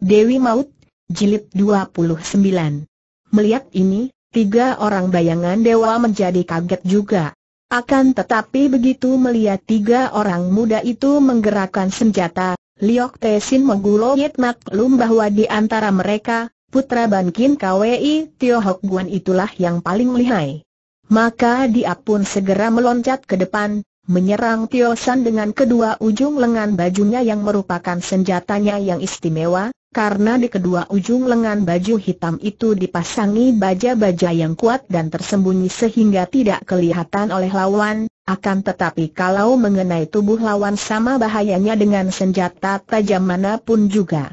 Dewi Maut, Jilid 29. Melihat ini, tiga orang bayangan dewa menjadi kaget juga. Akan tetapi begitu melihat tiga orang muda itu menggerakkan senjata, Liok Tesin menggulungit maklum bahwa di antara mereka, putra Bankin KWI Tio Hok Guan itulah yang paling lihai. Maka dia pun segera meloncat ke depan, menyerang Tio San dengan kedua ujung lengan bajunya yang merupakan senjatanya yang istimewa, karena di kedua ujung lengan baju hitam itu dipasangi baja-baja yang kuat dan tersembunyi sehingga tidak kelihatan oleh lawan, akan tetapi kalau mengenai tubuh lawan sama bahayanya dengan senjata tajam manapun juga.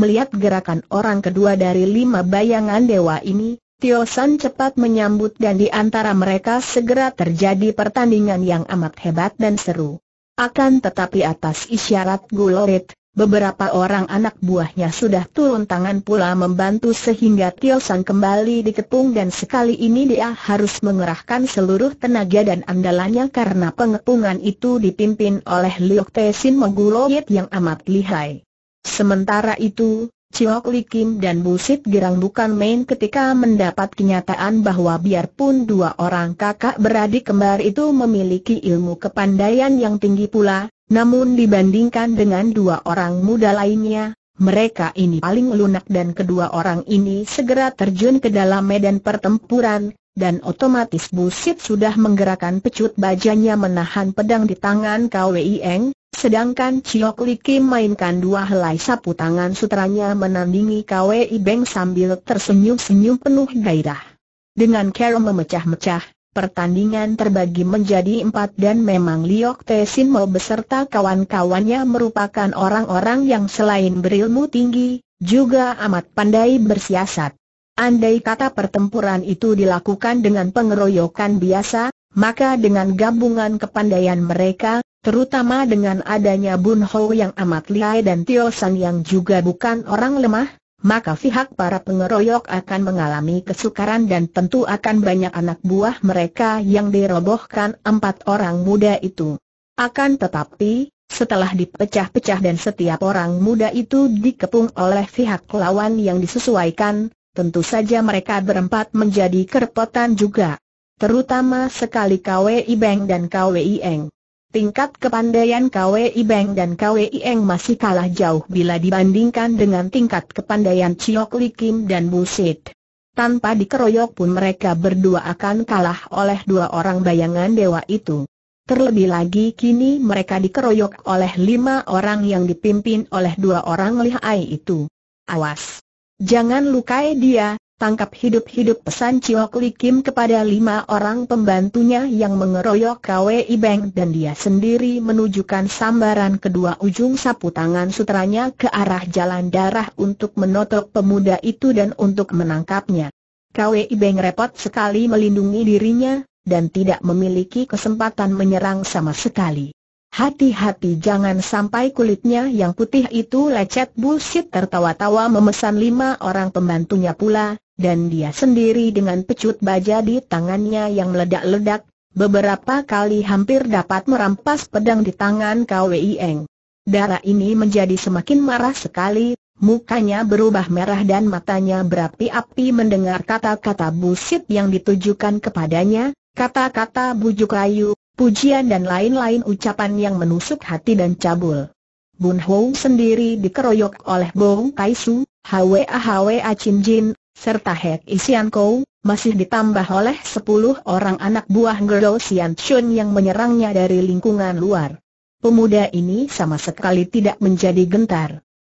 Melihat gerakan orang kedua dari lima bayangan dewa ini, Tio San cepat menyambut dan di antara mereka segera terjadi pertandingan yang amat hebat dan seru. Akan tetapi atas isyarat Gulorit, Beberapa orang anak buahnya sudah turun tangan pula membantu sehingga Tio San kembali dikepung dan sekali ini dia harus mengerahkan seluruh tenaga dan andalannya karena pengepungan itu dipimpin oleh Liok Tesin Moguloyet yang amat lihai. Sementara itu, Ciok Kim dan Busit Girang bukan main ketika mendapat kenyataan bahwa biarpun dua orang kakak beradik kembar itu memiliki ilmu kepandaian yang tinggi pula, namun dibandingkan dengan dua orang muda lainnya, mereka ini paling lunak dan kedua orang ini segera terjun ke dalam medan pertempuran, dan otomatis Busit sudah menggerakkan pecut bajanya menahan pedang di tangan Kwei Eng, sedangkan Chiok Li Kim mainkan dua helai sapu tangan sutranya menandingi Kwei Beng sambil tersenyum-senyum penuh gairah. Dengan kera memecah-mecah, Pertandingan terbagi menjadi empat dan memang Liok Tesin Mo beserta kawan-kawannya merupakan orang-orang yang selain berilmu tinggi, juga amat pandai bersiasat. Andai kata pertempuran itu dilakukan dengan pengeroyokan biasa, maka dengan gabungan kepandaian mereka, terutama dengan adanya Bun Ho yang amat lihai dan Tio San yang juga bukan orang lemah, maka pihak para pengeroyok akan mengalami kesukaran dan tentu akan banyak anak buah mereka yang dirobohkan empat orang muda itu. Akan tetapi, setelah dipecah-pecah dan setiap orang muda itu dikepung oleh pihak lawan yang disesuaikan, tentu saja mereka berempat menjadi kerepotan juga. Terutama sekali KWI Beng dan KWI Eng. Tingkat kepandaian KWI Beng dan KWI Eng masih kalah jauh bila dibandingkan dengan tingkat kepandaian Chiok Li Kim dan Sid. Tanpa dikeroyok pun mereka berdua akan kalah oleh dua orang bayangan dewa itu. Terlebih lagi kini mereka dikeroyok oleh lima orang yang dipimpin oleh dua orang lihai itu. Awas! Jangan lukai dia, tangkap hidup-hidup pesan Chiok Li Kim kepada lima orang pembantunya yang mengeroyok KWI Beng dan dia sendiri menunjukkan sambaran kedua ujung sapu tangan sutranya ke arah jalan darah untuk menotok pemuda itu dan untuk menangkapnya. KWI Beng repot sekali melindungi dirinya, dan tidak memiliki kesempatan menyerang sama sekali. Hati-hati jangan sampai kulitnya yang putih itu lecet busit tertawa-tawa memesan lima orang pembantunya pula, dan dia sendiri dengan pecut baja di tangannya yang meledak-ledak, beberapa kali hampir dapat merampas pedang di tangan Kwei Eng. Darah ini menjadi semakin marah sekali, mukanya berubah merah dan matanya berapi-api mendengar kata-kata busit yang ditujukan kepadanya, kata-kata bujuk rayu, pujian dan lain-lain ucapan yang menusuk hati dan cabul. Bun Hong sendiri dikeroyok oleh Bong Kaisu, Su, Hwa Hwa Chin Jin, serta Hek Isian Kou, masih ditambah oleh 10 orang anak buah Gerdo Sian Chun yang menyerangnya dari lingkungan luar. Pemuda ini sama sekali tidak menjadi gentar.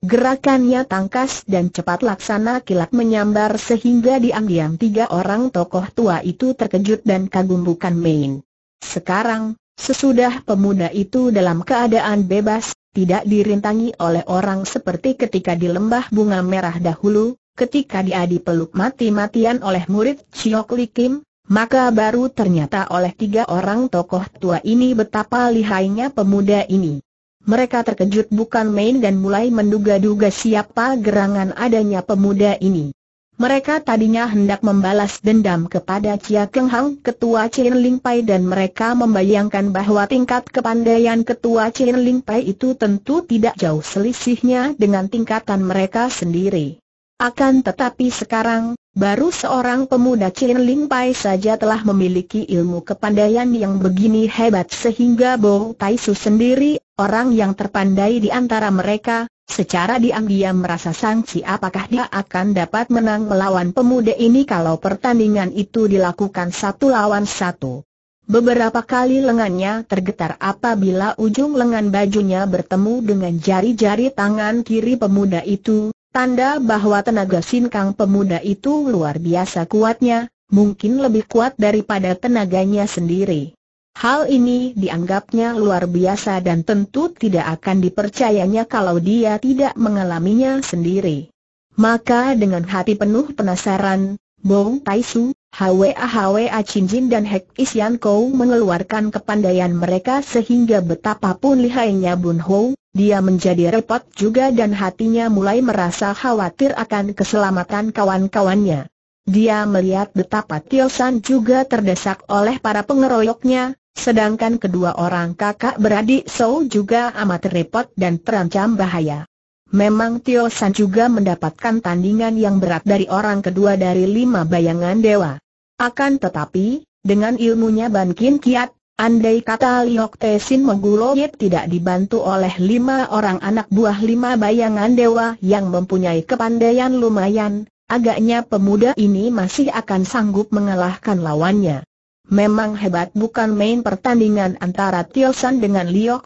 Gerakannya tangkas dan cepat laksana kilat menyambar sehingga diam-diam tiga orang tokoh tua itu terkejut dan kagum bukan main. Sekarang, sesudah pemuda itu dalam keadaan bebas, tidak dirintangi oleh orang seperti ketika di lembah bunga merah dahulu, ketika dia dipeluk mati-matian oleh murid Chiok Li Kim, maka baru ternyata oleh tiga orang tokoh tua ini betapa lihainya pemuda ini. Mereka terkejut bukan main dan mulai menduga-duga siapa gerangan adanya pemuda ini. Mereka tadinya hendak membalas dendam kepada Chia Keng Hang ketua Chin Ling Pai dan mereka membayangkan bahwa tingkat kepandaian ketua Chin Ling Pai itu tentu tidak jauh selisihnya dengan tingkatan mereka sendiri. Akan tetapi sekarang, baru seorang pemuda Chin Ling Pai saja telah memiliki ilmu kepandaian yang begini hebat sehingga Bo Tai Su sendiri, orang yang terpandai di antara mereka, secara diam-diam merasa sangsi apakah dia akan dapat menang melawan pemuda ini kalau pertandingan itu dilakukan satu lawan satu. Beberapa kali lengannya tergetar apabila ujung lengan bajunya bertemu dengan jari-jari tangan kiri pemuda itu, Tanda bahwa tenaga sinkang pemuda itu luar biasa kuatnya, mungkin lebih kuat daripada tenaganya sendiri. Hal ini dianggapnya luar biasa dan tentu tidak akan dipercayanya kalau dia tidak mengalaminya sendiri. Maka dengan hati penuh penasaran, Bong Taisu, Hwa Hwa Jin dan Hek Yan Kou mengeluarkan kepandaian mereka sehingga betapapun lihainya Bun Ho, dia menjadi repot juga dan hatinya mulai merasa khawatir akan keselamatan kawan-kawannya. Dia melihat betapa Tio San juga terdesak oleh para pengeroyoknya, sedangkan kedua orang kakak beradik So juga amat repot dan terancam bahaya. Memang Tio San juga mendapatkan tandingan yang berat dari orang kedua dari lima bayangan dewa. Akan tetapi, dengan ilmunya Ban Kiat, Andai kata Liok Tesin Mengguloyet tidak dibantu oleh lima orang anak buah lima bayangan dewa yang mempunyai kepandaian lumayan, agaknya pemuda ini masih akan sanggup mengalahkan lawannya. Memang hebat bukan main pertandingan antara Tiosan dengan Liok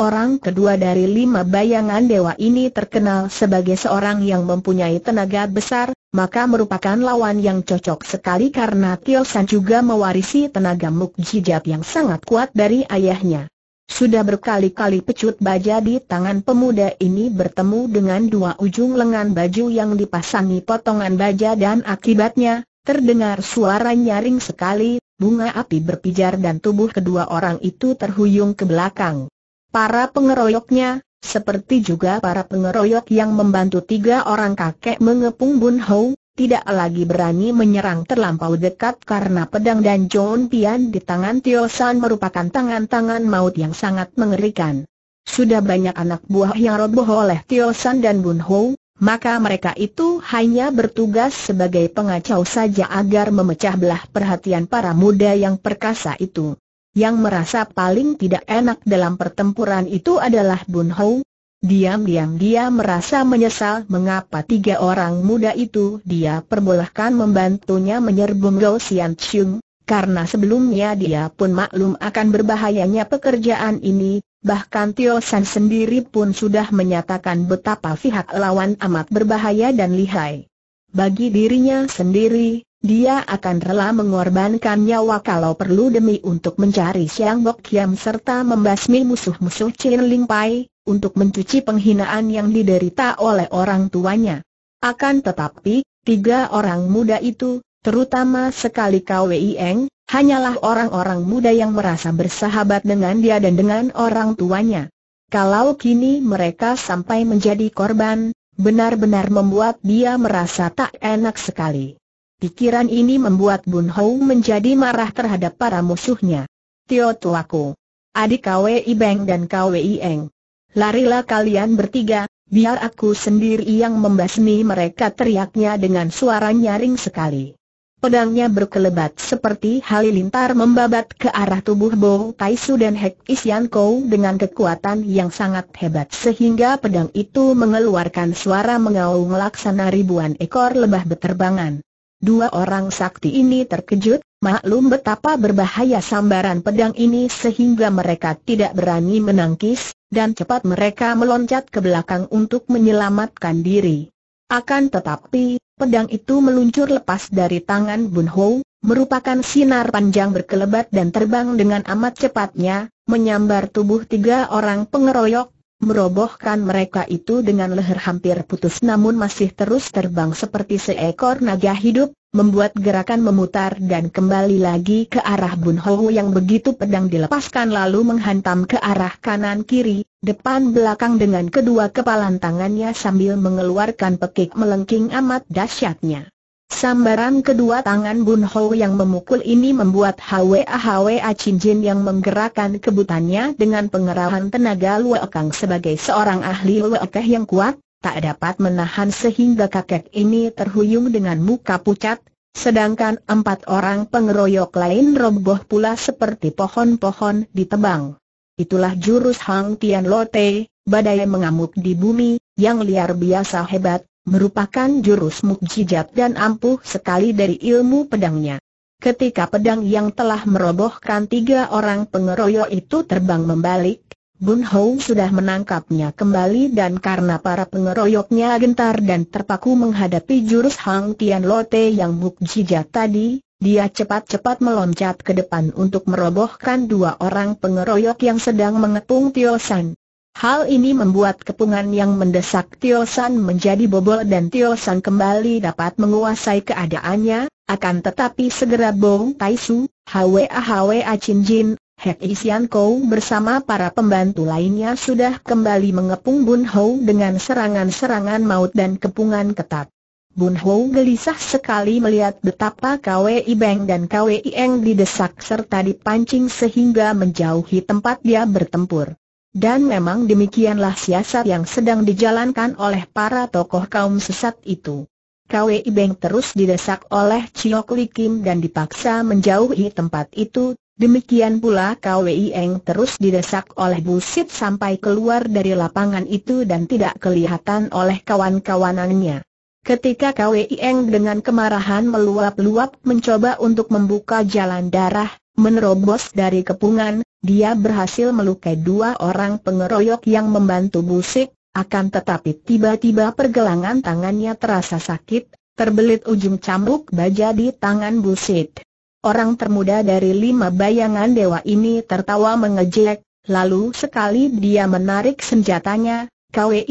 Orang kedua dari lima bayangan dewa ini terkenal sebagai seorang yang mempunyai tenaga besar, maka merupakan lawan yang cocok sekali karena Tio San juga mewarisi tenaga mukjizat yang sangat kuat dari ayahnya. Sudah berkali-kali pecut baja di tangan pemuda ini bertemu dengan dua ujung lengan baju yang dipasangi potongan baja dan akibatnya, terdengar suara nyaring sekali, bunga api berpijar dan tubuh kedua orang itu terhuyung ke belakang. Para pengeroyoknya, seperti juga para pengeroyok yang membantu tiga orang kakek mengepung Bun Hou, tidak lagi berani menyerang terlampau dekat karena pedang dan John Pian di tangan Tio San merupakan tangan-tangan maut yang sangat mengerikan. Sudah banyak anak buah yang roboh oleh Tio San dan Bun Ho, maka mereka itu hanya bertugas sebagai pengacau saja agar memecah belah perhatian para muda yang perkasa itu. Yang merasa paling tidak enak dalam pertempuran itu adalah Bun Hou. Diam-diam dia merasa menyesal mengapa tiga orang muda itu dia perbolehkan membantunya menyerbu Gao Xian Chung, karena sebelumnya dia pun maklum akan berbahayanya pekerjaan ini, bahkan Tio San sendiri pun sudah menyatakan betapa pihak lawan amat berbahaya dan lihai. Bagi dirinya sendiri, dia akan rela mengorbankan nyawa kalau perlu demi untuk mencari Siang Bok Kiam serta membasmi musuh-musuh Chin Ling Pai, untuk mencuci penghinaan yang diderita oleh orang tuanya. Akan tetapi, tiga orang muda itu, terutama sekali Kwei Eng, hanyalah orang-orang muda yang merasa bersahabat dengan dia dan dengan orang tuanya. Kalau kini mereka sampai menjadi korban, benar-benar membuat dia merasa tak enak sekali. Pikiran ini membuat Bun Hou menjadi marah terhadap para musuhnya. Tio tuaku. Adik KWI Beng dan KWI Eng. Larilah kalian bertiga, biar aku sendiri yang membasmi mereka teriaknya dengan suara nyaring sekali. Pedangnya berkelebat seperti halilintar membabat ke arah tubuh Bo Taisu dan Hek Isian Kou dengan kekuatan yang sangat hebat sehingga pedang itu mengeluarkan suara mengaung laksana ribuan ekor lebah beterbangan. Dua orang sakti ini terkejut, maklum betapa berbahaya sambaran pedang ini sehingga mereka tidak berani menangkis, dan cepat mereka meloncat ke belakang untuk menyelamatkan diri. Akan tetapi, pedang itu meluncur lepas dari tangan Bun Ho, merupakan sinar panjang berkelebat dan terbang dengan amat cepatnya, menyambar tubuh tiga orang pengeroyok, merobohkan mereka itu dengan leher hampir putus namun masih terus terbang seperti seekor naga hidup, membuat gerakan memutar dan kembali lagi ke arah Bun Hou yang begitu pedang dilepaskan lalu menghantam ke arah kanan kiri, depan belakang dengan kedua kepalan tangannya sambil mengeluarkan pekik melengking amat dahsyatnya. Sambaran kedua tangan Bun Ho yang memukul ini membuat Hwa Hwa Chin Jin yang menggerakkan kebutannya dengan pengerahan tenaga Lue Kang sebagai seorang ahli Lue Keh yang kuat, tak dapat menahan sehingga kakek ini terhuyung dengan muka pucat, sedangkan empat orang pengeroyok lain roboh pula seperti pohon-pohon ditebang. Itulah jurus Hang Tian Te, badai mengamuk di bumi, yang liar biasa hebat, merupakan jurus mukjizat dan ampuh sekali dari ilmu pedangnya. Ketika pedang yang telah merobohkan tiga orang pengeroyok itu terbang membalik, Bun Hou sudah menangkapnya kembali dan karena para pengeroyoknya gentar dan terpaku menghadapi jurus Hang Tian Lote yang mukjizat tadi, dia cepat-cepat meloncat ke depan untuk merobohkan dua orang pengeroyok yang sedang mengepung Tio San. Hal ini membuat kepungan yang mendesak Tio San menjadi bobol dan Tio San kembali dapat menguasai keadaannya, akan tetapi segera Bong Tai Su, Hwa Hwa Chin Jin, Hek Isian Kou bersama para pembantu lainnya sudah kembali mengepung Bun Hou dengan serangan-serangan maut dan kepungan ketat. Bun Hou gelisah sekali melihat betapa Kwei Beng dan Kwei Eng didesak serta dipancing sehingga menjauhi tempat dia bertempur. Dan memang demikianlah siasat yang sedang dijalankan oleh para tokoh kaum sesat itu. Kwei Beng terus didesak oleh Chiok Li Kim dan dipaksa menjauhi tempat itu, demikian pula Kwei Eng terus didesak oleh Busit sampai keluar dari lapangan itu dan tidak kelihatan oleh kawan-kawanannya. Ketika Kwei Eng dengan kemarahan meluap-luap mencoba untuk membuka jalan darah, Menerobos dari kepungan, dia berhasil melukai dua orang pengeroyok yang membantu busik, akan tetapi tiba-tiba pergelangan tangannya terasa sakit, terbelit ujung cambuk baja di tangan busik. Orang termuda dari lima bayangan dewa ini tertawa mengejek, lalu sekali dia menarik senjatanya,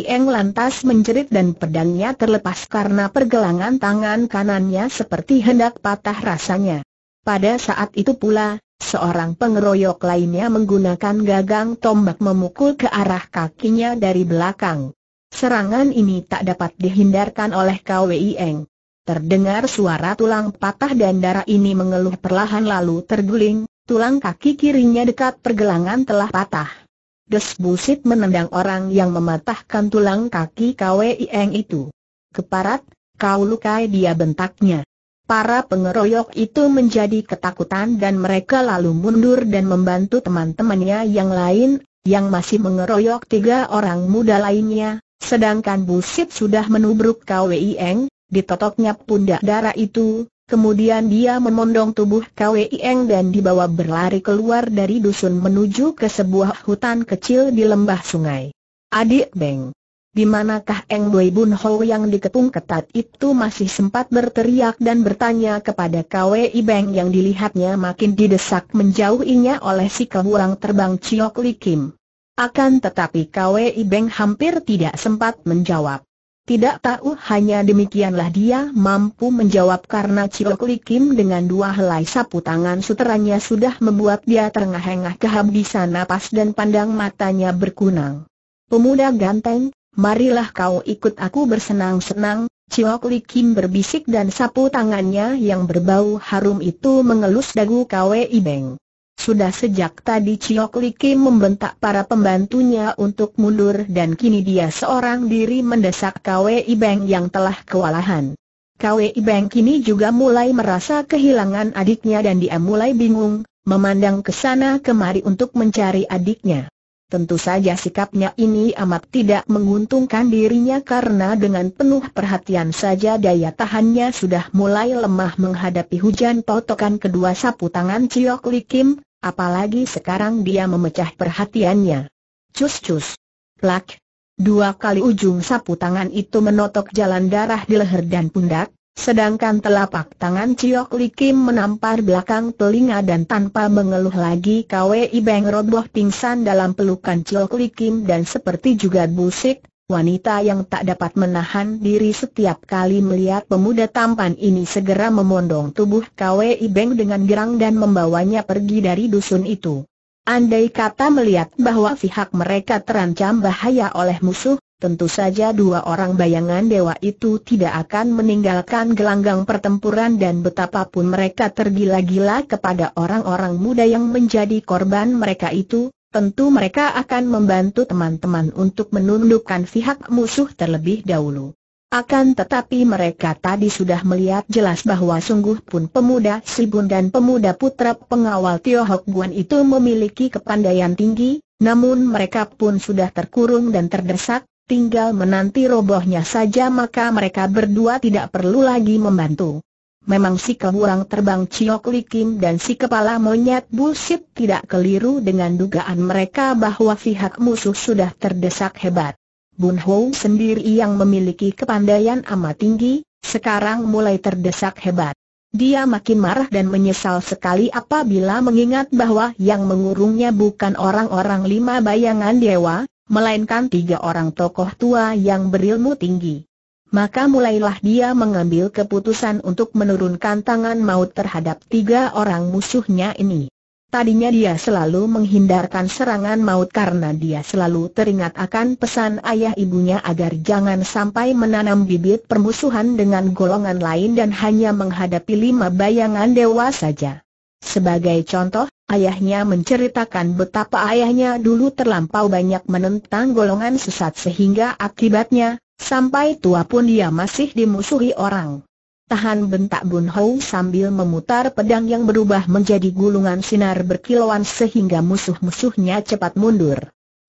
Eng lantas menjerit dan pedangnya terlepas karena pergelangan tangan kanannya seperti hendak patah rasanya. Pada saat itu pula, seorang pengeroyok lainnya menggunakan gagang tombak memukul ke arah kakinya dari belakang. Serangan ini tak dapat dihindarkan oleh KWI Eng. Terdengar suara tulang patah dan darah ini mengeluh perlahan lalu terguling, tulang kaki kirinya dekat pergelangan telah patah. Des Busit menendang orang yang mematahkan tulang kaki KWI Eng itu. Keparat, kau lukai dia bentaknya. Para pengeroyok itu menjadi ketakutan dan mereka lalu mundur dan membantu teman-temannya yang lain, yang masih mengeroyok tiga orang muda lainnya, sedangkan Busit sudah menubruk Kwei Eng, ditotoknya pundak darah itu, kemudian dia memondong tubuh Kwei Eng dan dibawa berlari keluar dari dusun menuju ke sebuah hutan kecil di lembah sungai. Adik Beng di manakah Eng Bui Bun Ho yang dikepung ketat itu masih sempat berteriak dan bertanya kepada KWI Beng yang dilihatnya makin didesak menjauhinya oleh si keburang terbang Chiok Li Kim. Akan tetapi KWI Beng hampir tidak sempat menjawab. Tidak tahu hanya demikianlah dia mampu menjawab karena Chiok Li Kim dengan dua helai sapu tangan suteranya sudah membuat dia terengah-engah kehabisan napas dan pandang matanya berkunang. Pemuda ganteng, marilah kau ikut aku bersenang-senang, Chiok Li Kim berbisik dan sapu tangannya yang berbau harum itu mengelus dagu Kwe Ibeng. Sudah sejak tadi Chiok Li Kim membentak para pembantunya untuk mundur dan kini dia seorang diri mendesak Kwe Ibeng yang telah kewalahan. Kwe Ibeng kini juga mulai merasa kehilangan adiknya dan dia mulai bingung, memandang ke sana kemari untuk mencari adiknya. Tentu saja sikapnya ini amat tidak menguntungkan dirinya karena dengan penuh perhatian saja daya tahannya sudah mulai lemah menghadapi hujan totokan kedua sapu tangan Ciok Kim. apalagi sekarang dia memecah perhatiannya. Cus-cus. Plak. Dua kali ujung sapu tangan itu menotok jalan darah di leher dan pundak, Sedangkan telapak tangan Ciok Kim menampar belakang telinga dan tanpa mengeluh lagi KWI Beng roboh pingsan dalam pelukan Ciok Kim dan seperti juga busik, wanita yang tak dapat menahan diri setiap kali melihat pemuda tampan ini segera memondong tubuh KWI Beng dengan gerang dan membawanya pergi dari dusun itu. Andai kata melihat bahwa pihak mereka terancam bahaya oleh musuh, Tentu saja dua orang bayangan dewa itu tidak akan meninggalkan gelanggang pertempuran dan betapapun mereka tergila-gila kepada orang-orang muda yang menjadi korban mereka itu, tentu mereka akan membantu teman-teman untuk menundukkan pihak musuh terlebih dahulu. Akan tetapi mereka tadi sudah melihat jelas bahwa sungguh pun pemuda Sibun dan pemuda putra pengawal Tio Hok Guan itu memiliki kepandaian tinggi, namun mereka pun sudah terkurung dan terdesak, tinggal menanti robohnya saja maka mereka berdua tidak perlu lagi membantu. Memang si keburang terbang ciok Li Kim dan si kepala monyet Busit tidak keliru dengan dugaan mereka bahwa pihak musuh sudah terdesak hebat. Bun Ho sendiri yang memiliki kepandaian amat tinggi, sekarang mulai terdesak hebat. Dia makin marah dan menyesal sekali apabila mengingat bahwa yang mengurungnya bukan orang-orang lima bayangan dewa, melainkan tiga orang tokoh tua yang berilmu tinggi. Maka mulailah dia mengambil keputusan untuk menurunkan tangan maut terhadap tiga orang musuhnya ini. Tadinya dia selalu menghindarkan serangan maut karena dia selalu teringat akan pesan ayah ibunya agar jangan sampai menanam bibit permusuhan dengan golongan lain dan hanya menghadapi lima bayangan dewa saja. Sebagai contoh, ayahnya menceritakan betapa ayahnya dulu terlampau banyak menentang golongan sesat sehingga akibatnya, sampai tua pun dia masih dimusuhi orang. Tahan bentak Bun Hou sambil memutar pedang yang berubah menjadi gulungan sinar berkilauan sehingga musuh-musuhnya cepat mundur.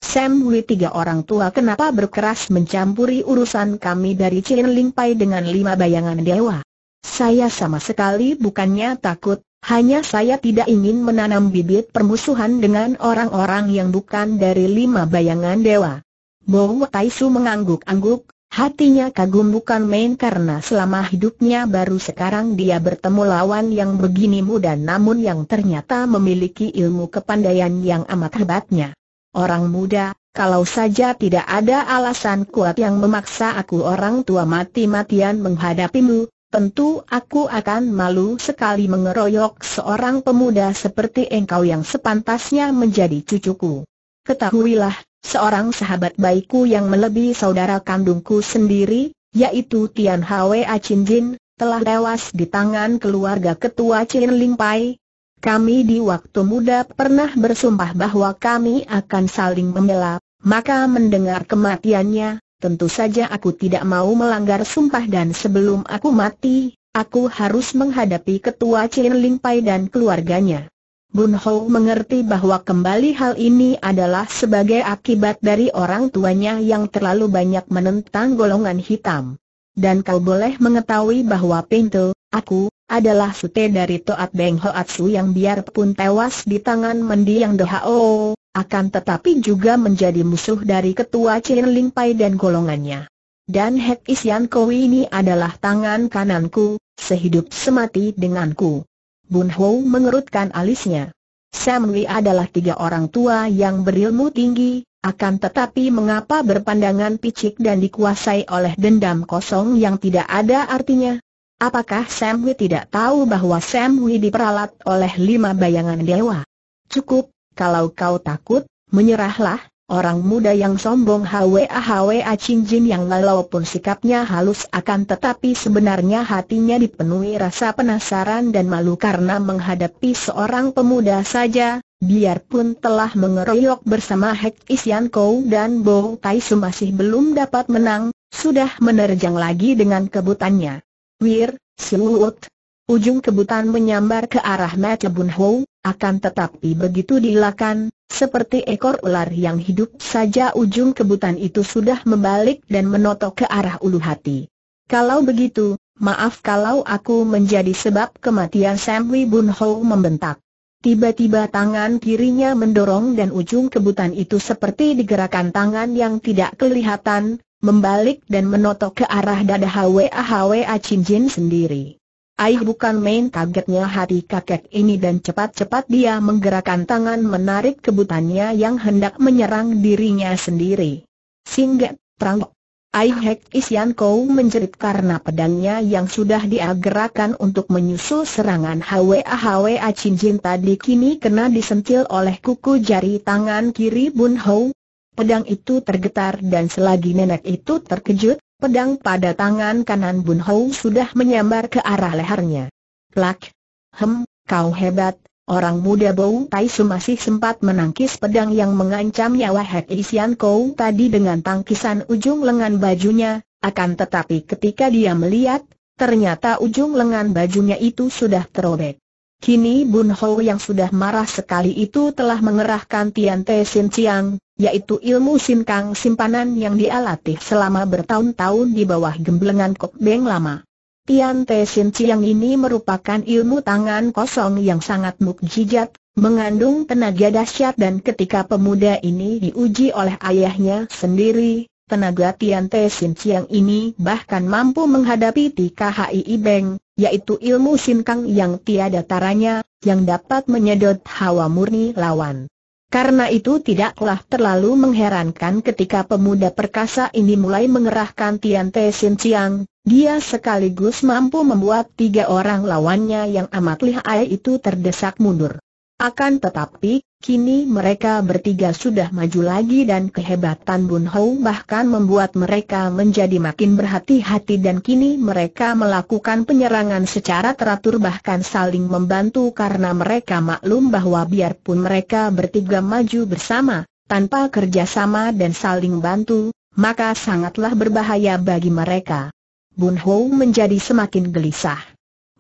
Sam Hui tiga orang tua kenapa berkeras mencampuri urusan kami dari Chen Ling Pai dengan lima bayangan dewa? Saya sama sekali bukannya takut, hanya saya tidak ingin menanam bibit permusuhan dengan orang-orang yang bukan dari lima bayangan dewa. Bowo Taisu mengangguk-angguk, hatinya kagum bukan main karena selama hidupnya baru sekarang dia bertemu lawan yang begini muda namun yang ternyata memiliki ilmu kepandaian yang amat hebatnya. Orang muda, kalau saja tidak ada alasan kuat yang memaksa aku orang tua mati-matian menghadapimu, tentu aku akan malu sekali mengeroyok seorang pemuda seperti engkau yang sepantasnya menjadi cucuku. Ketahuilah, seorang sahabat baikku yang melebihi saudara kandungku sendiri, yaitu Tian Hwa Achin Jin, telah tewas di tangan keluarga ketua Chin Ling Pai. Kami di waktu muda pernah bersumpah bahwa kami akan saling membela, maka mendengar kematiannya, tentu saja aku tidak mau melanggar sumpah dan sebelum aku mati, aku harus menghadapi ketua Chin Ling Pai dan keluarganya. Bun Ho mengerti bahwa kembali hal ini adalah sebagai akibat dari orang tuanya yang terlalu banyak menentang golongan hitam. Dan kau boleh mengetahui bahwa Pintu, aku, adalah sute dari Toat Beng Hoatsu yang biarpun tewas di tangan mendiang Dohao, oh akan tetapi juga menjadi musuh dari ketua Chen Ling Pai dan golongannya. Dan Hek Isian Kowi ini adalah tangan kananku, sehidup semati denganku. Bun Ho mengerutkan alisnya. Sam Wei adalah tiga orang tua yang berilmu tinggi, akan tetapi mengapa berpandangan picik dan dikuasai oleh dendam kosong yang tidak ada artinya? Apakah Sam Wei tidak tahu bahwa Sam Wei diperalat oleh lima bayangan dewa? Cukup, kalau kau takut, menyerahlah, Orang muda yang sombong Hwa Hwa Chin Jin yang walaupun sikapnya halus akan tetapi sebenarnya hatinya dipenuhi rasa penasaran dan malu karena menghadapi seorang pemuda saja, biarpun telah mengeroyok bersama Hek Isian Kou dan Bo Tai Su masih belum dapat menang, sudah menerjang lagi dengan kebutannya. Wir, Siwut. Ujung kebutan menyambar ke arah Mata Bun Hou. Akan tetapi begitu dilakukan, seperti ekor ular yang hidup saja ujung kebutan itu sudah membalik dan menotok ke arah ulu hati. Kalau begitu, maaf kalau aku menjadi sebab kematian Sam Wee Bun Ho membentak. Tiba-tiba tangan kirinya mendorong dan ujung kebutan itu seperti digerakkan tangan yang tidak kelihatan, membalik dan menotok ke arah dada Hwa Hwa Chin Jin sendiri. Aih bukan main kagetnya hati kakek ini dan cepat-cepat dia menggerakkan tangan menarik kebutannya yang hendak menyerang dirinya sendiri. Singgat, terang. Aih Hek Isian Kau menjerit karena pedangnya yang sudah dia gerakan untuk menyusul serangan Hwa Hwa Cinjin tadi kini kena disentil oleh kuku jari tangan kiri Bun Hou. Pedang itu tergetar dan selagi nenek itu terkejut, Pedang pada tangan kanan Bun Hou sudah menyambar ke arah lehernya. Plak! Hem, kau hebat, orang muda Bau Tai Su masih sempat menangkis pedang yang mengancam nyawa Hek Isian Kou tadi dengan tangkisan ujung lengan bajunya, akan tetapi ketika dia melihat, ternyata ujung lengan bajunya itu sudah terobek. Kini Bun Hou yang sudah marah sekali itu telah mengerahkan Tian Te Sin Chiang, yaitu ilmu Sin Kang simpanan yang dia latih selama bertahun-tahun di bawah gemblengan Kok Beng lama. Tian Te Sin Chiang ini merupakan ilmu tangan kosong yang sangat mukjizat, mengandung tenaga dahsyat dan ketika pemuda ini diuji oleh ayahnya sendiri, Tenaga Tian Te Sin Chiang ini bahkan mampu menghadapi I Beng, yaitu ilmu sinkang yang tiada taranya, yang dapat menyedot hawa murni lawan. Karena itu tidaklah terlalu mengherankan ketika pemuda perkasa ini mulai mengerahkan Tian Te Sin Chiang, dia sekaligus mampu membuat tiga orang lawannya yang amat lihai itu terdesak mundur. Akan tetapi, Kini mereka bertiga sudah maju lagi dan kehebatan Bun Hou bahkan membuat mereka menjadi makin berhati-hati dan kini mereka melakukan penyerangan secara teratur bahkan saling membantu karena mereka maklum bahwa biarpun mereka bertiga maju bersama, tanpa kerjasama dan saling bantu, maka sangatlah berbahaya bagi mereka. Bun Hou menjadi semakin gelisah.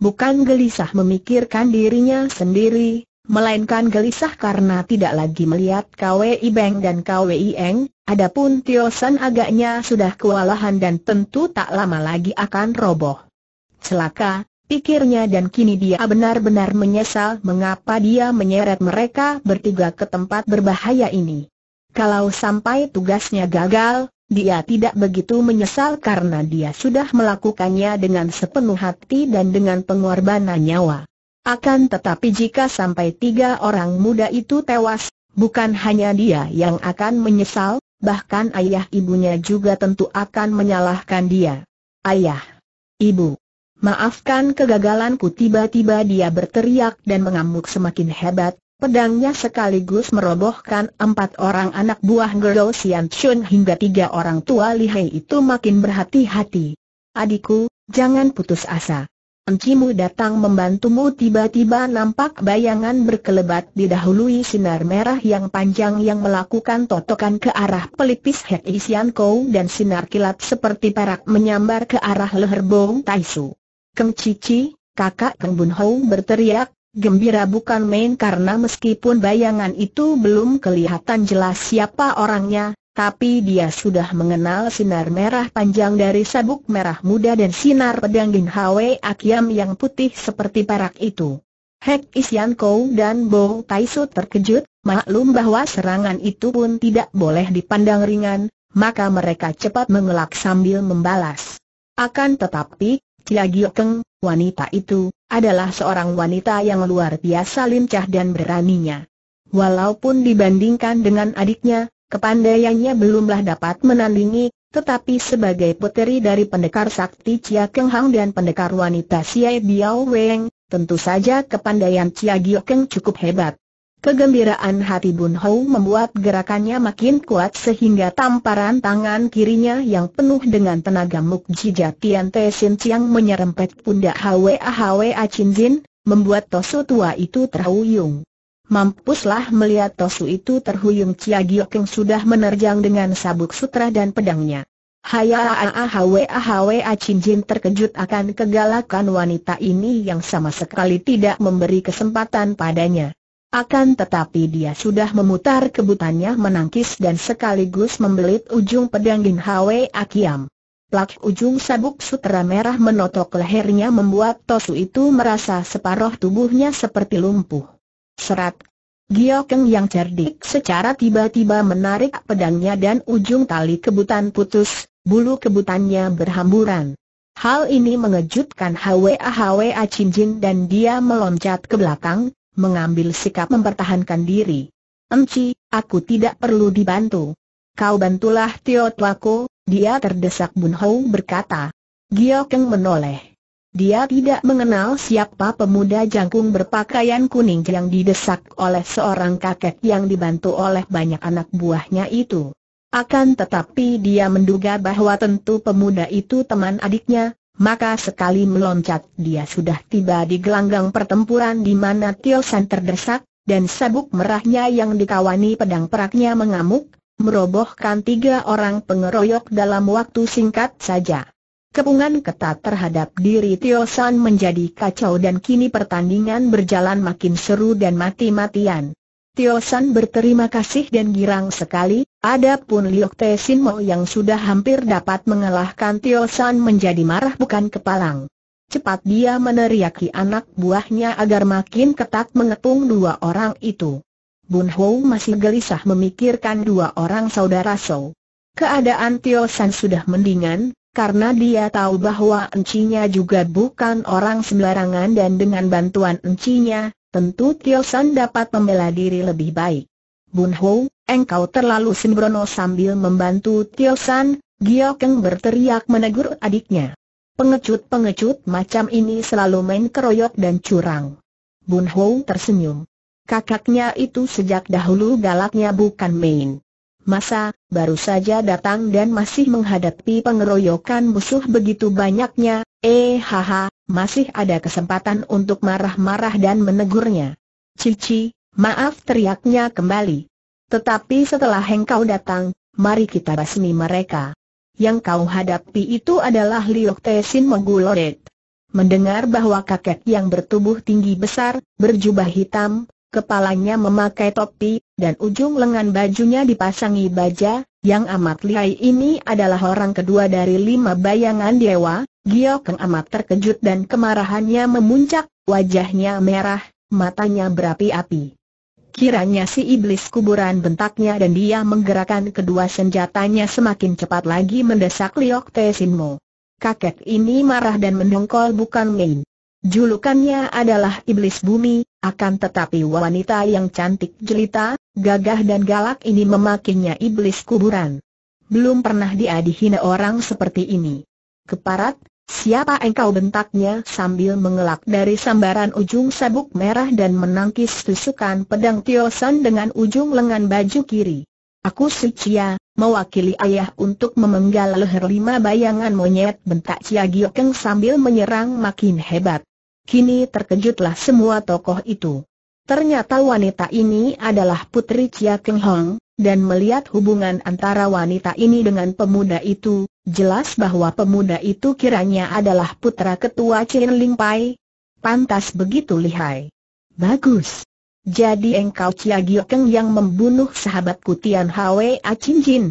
Bukan gelisah memikirkan dirinya sendiri, melainkan gelisah karena tidak lagi melihat KWI Beng dan KWI Eng, adapun Tio San agaknya sudah kewalahan dan tentu tak lama lagi akan roboh. Celaka, pikirnya dan kini dia benar-benar menyesal mengapa dia menyeret mereka bertiga ke tempat berbahaya ini. Kalau sampai tugasnya gagal, dia tidak begitu menyesal karena dia sudah melakukannya dengan sepenuh hati dan dengan pengorbanan nyawa. Akan tetapi jika sampai tiga orang muda itu tewas, bukan hanya dia yang akan menyesal, bahkan ayah ibunya juga tentu akan menyalahkan dia. Ayah, ibu, maafkan kegagalanku tiba-tiba dia berteriak dan mengamuk semakin hebat, pedangnya sekaligus merobohkan empat orang anak buah Gerdo Sian Chun hingga tiga orang tua Lihai itu makin berhati-hati. Adikku, jangan putus asa. Encimu datang membantumu tiba-tiba nampak bayangan berkelebat didahului sinar merah yang panjang yang melakukan totokan ke arah pelipis Hek Isian Kou dan sinar kilat seperti perak menyambar ke arah leher Bong Tai Su. Keng Cici, kakak Keng Bun Hou berteriak, gembira bukan main karena meskipun bayangan itu belum kelihatan jelas siapa orangnya, tapi dia sudah mengenal sinar merah panjang dari sabuk merah muda dan sinar pedang Gin Hwe Akiam yang putih seperti parak itu. Hek Isian Kou dan Bo Taisu terkejut, maklum bahwa serangan itu pun tidak boleh dipandang ringan, maka mereka cepat mengelak sambil membalas. Akan tetapi, Cia Giokeng, wanita itu, adalah seorang wanita yang luar biasa lincah dan beraninya. Walaupun dibandingkan dengan adiknya, Kepandaiannya belumlah dapat menandingi, tetapi sebagai puteri dari pendekar sakti Chia Keng Hang dan pendekar wanita Xie Biao Weng, tentu saja kepandaian Chia Gio Keng cukup hebat. Kegembiraan hati Bun Hou membuat gerakannya makin kuat sehingga tamparan tangan kirinya yang penuh dengan tenaga mukjizat Tian Te Sin Chiang menyerempet pundak Hwa Hwa Chin Jin, membuat Tosu tua itu terhuyung. Mampuslah melihat Tosu itu terhuyung Chia yang sudah menerjang dengan sabuk sutra dan pedangnya. Ah, ah, ah, Chin Jin terkejut akan kegalakan wanita ini yang sama sekali tidak memberi kesempatan padanya. Akan tetapi dia sudah memutar kebutannya menangkis dan sekaligus membelit ujung pedang Gin Hwe Akiam. Plak ujung sabuk sutra merah menotok lehernya membuat Tosu itu merasa separoh tubuhnya seperti lumpuh serat. Giokeng yang cerdik secara tiba-tiba menarik pedangnya dan ujung tali kebutan putus, bulu kebutannya berhamburan. Hal ini mengejutkan Hwa Hwa Jin dan dia meloncat ke belakang, mengambil sikap mempertahankan diri. Enci, aku tidak perlu dibantu. Kau bantulah Tio Tuako, dia terdesak Bun Hou berkata. Giokeng menoleh. Dia tidak mengenal siapa pemuda jangkung berpakaian kuning yang didesak oleh seorang kakek yang dibantu oleh banyak anak buahnya itu. Akan tetapi dia menduga bahwa tentu pemuda itu teman adiknya, maka sekali meloncat dia sudah tiba di gelanggang pertempuran di mana Tio San terdesak, dan sabuk merahnya yang dikawani pedang peraknya mengamuk, merobohkan tiga orang pengeroyok dalam waktu singkat saja. Kepungan ketat terhadap diri Tio San menjadi kacau dan kini pertandingan berjalan makin seru dan mati-matian. Tio San berterima kasih dan girang sekali, adapun Liok Te Sin Mo yang sudah hampir dapat mengalahkan Tio San menjadi marah bukan kepalang. Cepat dia meneriaki anak buahnya agar makin ketat mengepung dua orang itu. Bun Ho masih gelisah memikirkan dua orang saudara So. Keadaan Tio San sudah mendingan, karena dia tahu bahwa encinya juga bukan orang sembarangan dan dengan bantuan encinya, tentu Tio San dapat membela diri lebih baik. Bun Ho, engkau terlalu sembrono sambil membantu Tio San, Gio Keng berteriak menegur adiknya. Pengecut-pengecut macam ini selalu main keroyok dan curang. Bun Ho tersenyum. Kakaknya itu sejak dahulu galaknya bukan main masa, baru saja datang dan masih menghadapi pengeroyokan musuh begitu banyaknya, eh haha, masih ada kesempatan untuk marah-marah dan menegurnya. Cici, maaf teriaknya kembali. Tetapi setelah engkau datang, mari kita basmi mereka. Yang kau hadapi itu adalah Liok Tesin Mogulodet. Mendengar bahwa kakek yang bertubuh tinggi besar, berjubah hitam, kepalanya memakai topi, dan ujung lengan bajunya dipasangi baja, yang amat lihai ini adalah orang kedua dari lima bayangan dewa, Giokeng amat terkejut dan kemarahannya memuncak, wajahnya merah, matanya berapi-api. Kiranya si iblis kuburan bentaknya dan dia menggerakkan kedua senjatanya semakin cepat lagi mendesak Liok Tesinmo. Kakek ini marah dan mendongkol bukan main. Julukannya adalah iblis bumi, akan tetapi wanita yang cantik jelita, gagah dan galak ini memakinya iblis kuburan. Belum pernah dia dihina orang seperti ini. Keparat, siapa engkau bentaknya sambil mengelak dari sambaran ujung sabuk merah dan menangkis tusukan pedang Tiosan dengan ujung lengan baju kiri. Aku Sucia, mewakili ayah untuk memenggal leher lima bayangan monyet bentak Cia Giokeng sambil menyerang makin hebat. Kini terkejutlah semua tokoh itu. Ternyata wanita ini adalah putri Chia Keng Hong, dan melihat hubungan antara wanita ini dengan pemuda itu, jelas bahwa pemuda itu kiranya adalah putra ketua Chen Ling Pai. Pantas begitu lihai. Bagus. Jadi engkau Chia Keng yang membunuh sahabatku Tian Hwa Chin Jin.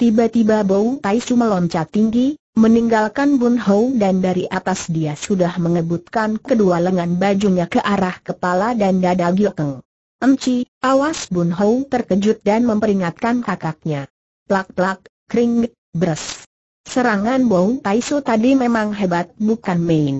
Tiba-tiba bau Tai Su meloncat tinggi, meninggalkan Bun Hou dan dari atas dia sudah mengebutkan kedua lengan bajunya ke arah kepala dan dada Giokeng. Enci, awas Bun Hou terkejut dan memperingatkan kakaknya. Plak-plak, kring, bres. Serangan Bong Taisu tadi memang hebat bukan main.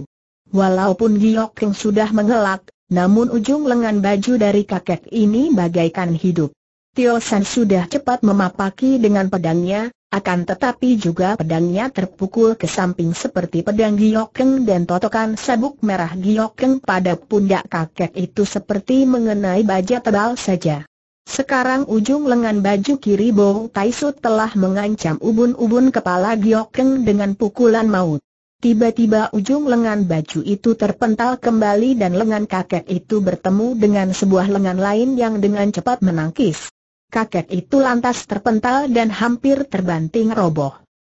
Walaupun Giokeng sudah mengelak, namun ujung lengan baju dari kakek ini bagaikan hidup. Tio San sudah cepat memapaki dengan pedangnya, akan tetapi juga pedangnya terpukul ke samping seperti pedang giokeng dan totokan sabuk merah giokeng pada pundak kakek itu seperti mengenai baja tebal saja. Sekarang ujung lengan baju kiri Bo Taisut telah mengancam ubun-ubun kepala giokeng dengan pukulan maut. Tiba-tiba ujung lengan baju itu terpental kembali dan lengan kakek itu bertemu dengan sebuah lengan lain yang dengan cepat menangkis kakek itu lantas terpental dan hampir terbanting roboh.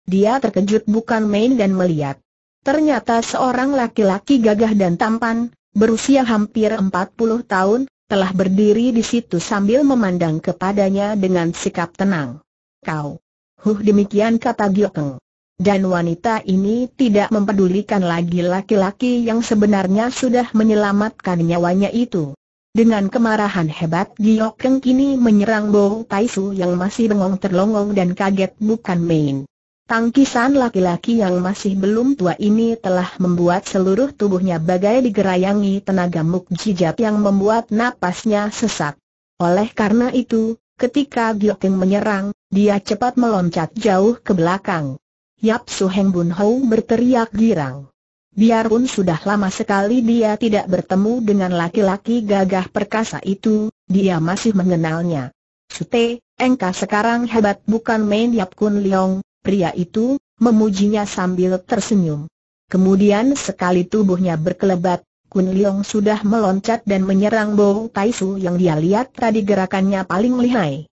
Dia terkejut bukan main dan melihat. Ternyata seorang laki-laki gagah dan tampan, berusia hampir 40 tahun, telah berdiri di situ sambil memandang kepadanya dengan sikap tenang. Kau. Huh demikian kata Giokeng. Dan wanita ini tidak mempedulikan lagi laki-laki yang sebenarnya sudah menyelamatkan nyawanya itu. Dengan kemarahan hebat Giok Keng kini menyerang Bo Tai Su yang masih bengong terlongong dan kaget bukan main. Tangkisan laki-laki yang masih belum tua ini telah membuat seluruh tubuhnya bagai digerayangi tenaga mukjizat yang membuat napasnya sesak. Oleh karena itu, ketika Keng menyerang, dia cepat meloncat jauh ke belakang. Yap Su Heng Bun Hou berteriak girang. Biarpun sudah lama sekali dia tidak bertemu dengan laki-laki gagah perkasa itu, dia masih mengenalnya. Sute, engkau sekarang hebat bukan main Yap Kun Leong, pria itu, memujinya sambil tersenyum. Kemudian sekali tubuhnya berkelebat, Kun Leong sudah meloncat dan menyerang Bo Su yang dia lihat tadi gerakannya paling lihai.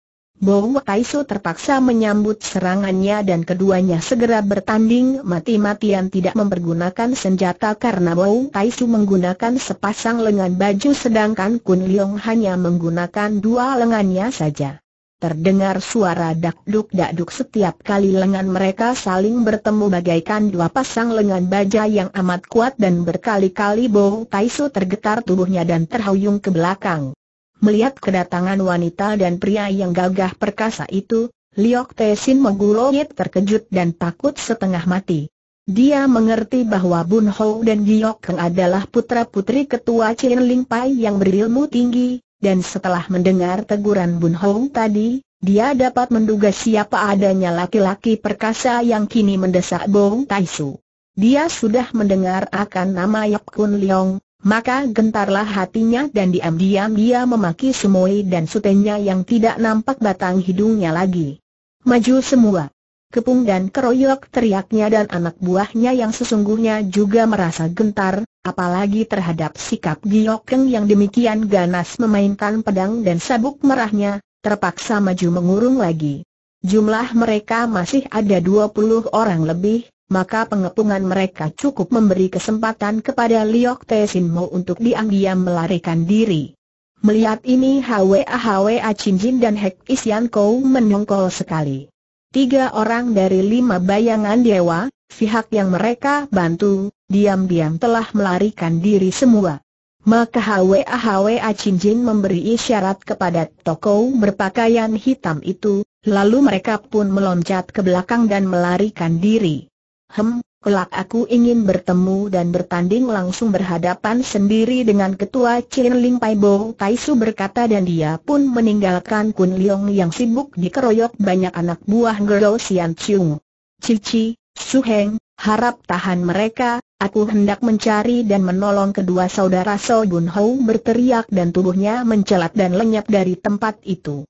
Bowo Taiso terpaksa menyambut serangannya dan keduanya segera bertanding mati-matian tidak mempergunakan senjata karena Bowo Taiso menggunakan sepasang lengan baju sedangkan Kun Leong hanya menggunakan dua lengannya saja. Terdengar suara dakduk dakduk setiap kali lengan mereka saling bertemu bagaikan dua pasang lengan baja yang amat kuat dan berkali-kali Bowo Taiso tergetar tubuhnya dan terhuyung ke belakang. Melihat kedatangan wanita dan pria yang gagah perkasa itu, Liok Tesin menggulungit terkejut dan takut setengah mati. Dia mengerti bahwa Bun Ho dan Giok Keng adalah putra-putri ketua Chin Ling Pai yang berilmu tinggi, dan setelah mendengar teguran Bun Ho tadi, dia dapat menduga siapa adanya laki-laki perkasa yang kini mendesak Bong Su. Dia sudah mendengar akan nama Yap Kun Leong, maka gentarlah hatinya dan diam-diam dia memaki Sumoi dan sutenya yang tidak nampak batang hidungnya lagi. Maju semua! Kepung dan keroyok teriaknya dan anak buahnya yang sesungguhnya juga merasa gentar, apalagi terhadap sikap Giokeng yang demikian ganas memainkan pedang dan sabuk merahnya, terpaksa maju mengurung lagi. Jumlah mereka masih ada 20 orang lebih, maka pengepungan mereka cukup memberi kesempatan kepada Liok Te Sin Mo untuk diam-diam melarikan diri. Melihat ini Hwa Hwa Chin Jin dan Hek Isian Kou menongkol sekali. Tiga orang dari lima bayangan dewa, pihak yang mereka bantu, diam-diam telah melarikan diri semua. Maka Hwa Hwa Chin Jin memberi isyarat kepada Tokou berpakaian hitam itu, lalu mereka pun meloncat ke belakang dan melarikan diri. Hem, kelak aku ingin bertemu dan bertanding langsung berhadapan sendiri dengan ketua Chin Ling Pai Bo Tai Su berkata dan dia pun meninggalkan Kun Leong yang sibuk dikeroyok banyak anak buah Gero Sian Chung. Cici, Su Heng, harap tahan mereka, aku hendak mencari dan menolong kedua saudara So Bun Ho berteriak dan tubuhnya mencelat dan lenyap dari tempat itu.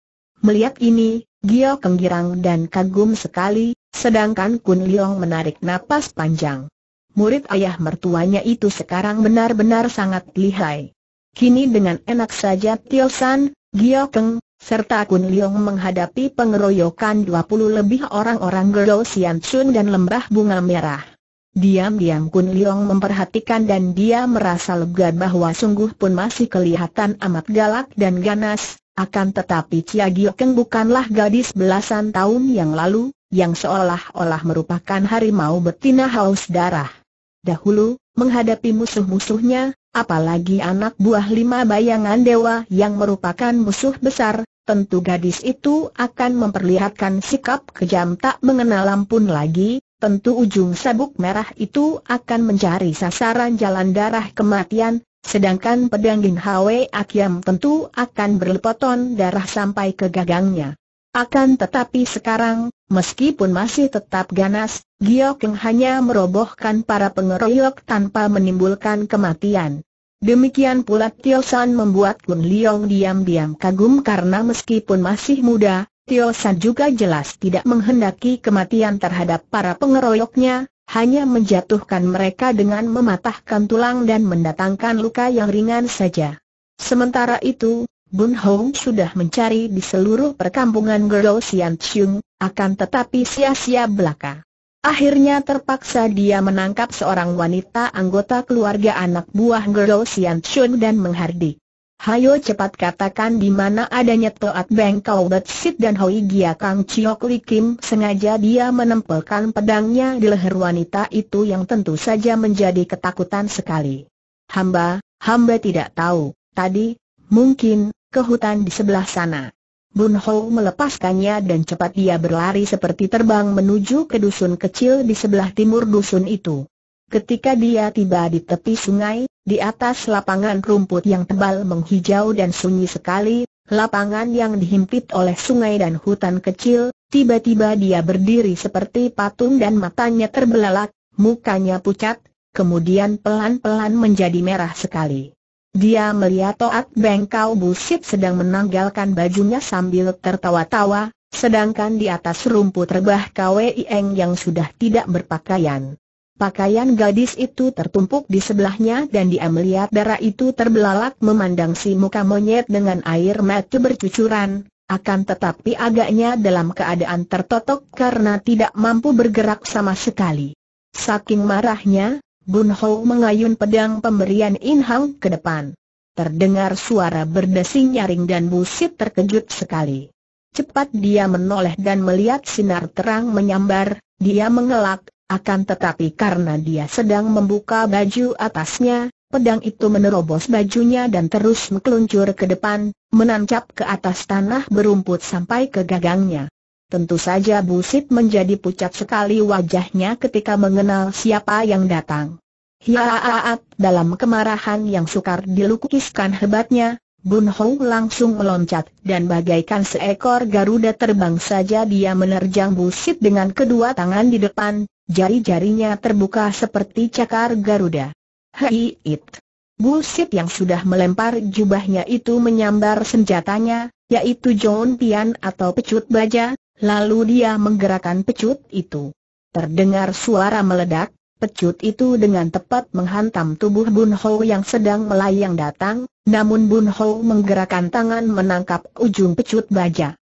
Melihat ini, Gio Kenggirang dan kagum sekali, Sedangkan Kun Liong menarik napas panjang. Murid ayah mertuanya itu sekarang benar-benar sangat lihai. Kini dengan enak saja Tio San, Gio Keng, serta Kun Liong menghadapi pengeroyokan 20 lebih orang-orang Gelo Sian Chun dan Lembah Bunga Merah. Diam-diam Kun Liong memperhatikan dan dia merasa lega bahwa sungguh pun masih kelihatan amat galak dan ganas, akan tetapi Cia Gio Keng bukanlah gadis belasan tahun yang lalu, yang seolah-olah merupakan harimau betina haus darah. Dahulu, menghadapi musuh-musuhnya, apalagi anak buah lima bayangan dewa yang merupakan musuh besar, tentu gadis itu akan memperlihatkan sikap kejam tak mengenal ampun lagi, tentu ujung sabuk merah itu akan mencari sasaran jalan darah kematian, sedangkan pedang Gin Hwe Akiam tentu akan berlepoton darah sampai ke gagangnya. Akan tetapi sekarang, meskipun masih tetap ganas, Giok yang hanya merobohkan para pengeroyok tanpa menimbulkan kematian. Demikian pula Tio San membuat Kun Liong diam-diam kagum karena meskipun masih muda, Tio San juga jelas tidak menghendaki kematian terhadap para pengeroyoknya, hanya menjatuhkan mereka dengan mematahkan tulang dan mendatangkan luka yang ringan saja. Sementara itu, Bun Hong sudah mencari di seluruh perkampungan Girl Sian Chung, akan tetapi sia-sia belaka. Akhirnya terpaksa dia menangkap seorang wanita anggota keluarga anak buah Girl Sian Chung dan menghardik. Hayo cepat katakan di mana adanya Toat Beng Kau Sit dan Hoi Gia Kang Chiok Li Kim sengaja dia menempelkan pedangnya di leher wanita itu yang tentu saja menjadi ketakutan sekali. Hamba, hamba tidak tahu, tadi, mungkin, ke hutan di sebelah sana. Bun Ho melepaskannya dan cepat dia berlari seperti terbang menuju ke dusun kecil di sebelah timur dusun itu. Ketika dia tiba di tepi sungai, di atas lapangan rumput yang tebal menghijau dan sunyi sekali, lapangan yang dihimpit oleh sungai dan hutan kecil, tiba-tiba dia berdiri seperti patung dan matanya terbelalak, mukanya pucat, kemudian pelan-pelan menjadi merah sekali. Dia melihat Toat Bengkau Busit sedang menanggalkan bajunya sambil tertawa-tawa, sedangkan di atas rumput rebah Kwieng yang sudah tidak berpakaian. Pakaian gadis itu tertumpuk di sebelahnya dan dia melihat darah itu terbelalak memandang si muka monyet dengan air mata bercucuran, akan tetapi agaknya dalam keadaan tertotok karena tidak mampu bergerak sama sekali. Saking marahnya, Bun Hou mengayun pedang pemberian In Hang ke depan. Terdengar suara berdesing nyaring dan busit terkejut sekali. Cepat dia menoleh dan melihat sinar terang menyambar, dia mengelak, akan tetapi karena dia sedang membuka baju atasnya, pedang itu menerobos bajunya dan terus meluncur ke depan, menancap ke atas tanah berumput sampai ke gagangnya. Tentu saja Busit menjadi pucat sekali wajahnya ketika mengenal siapa yang datang. Hiaaat ya, dalam kemarahan yang sukar dilukiskan hebatnya, Bun Hong langsung meloncat dan bagaikan seekor Garuda terbang saja dia menerjang busit dengan kedua tangan di depan, jari-jarinya terbuka seperti cakar Garuda. Hei it! Busit yang sudah melempar jubahnya itu menyambar senjatanya, yaitu John Pian atau pecut baja, Lalu dia menggerakkan pecut itu. Terdengar suara meledak, pecut itu dengan tepat menghantam tubuh Bun Ho yang sedang melayang datang, namun Bun Ho menggerakkan tangan menangkap ujung pecut baja.